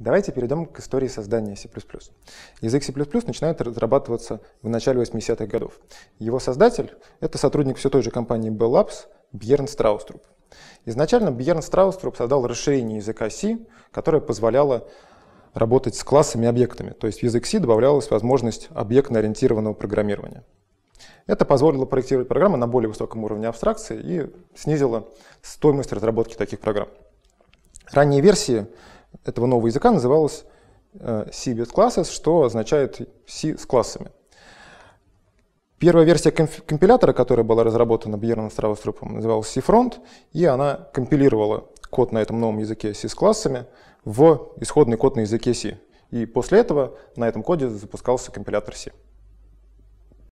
Давайте перейдем к истории создания C++. Язык C++ начинает разрабатываться в начале 80-х годов. Его создатель — это сотрудник все той же компании Bell Labs Бьерн Страуструп. Изначально Бьерн Страуструп создал расширение языка C, которое позволяло работать с классами и объектами, то есть в язык C добавлялась возможность объектно-ориентированного программирования. Это позволило проектировать программы на более высоком уровне абстракции и снизило стоимость разработки таких программ. Ранние версии этого нового языка называлось with э, Classes, что означает C с классами. Первая версия компилятора, которая была разработана Бьерном Страуструпом, называлась C-Front, и она компилировала код на этом новом языке C с классами в исходный код на языке C. И после этого на этом коде запускался компилятор C.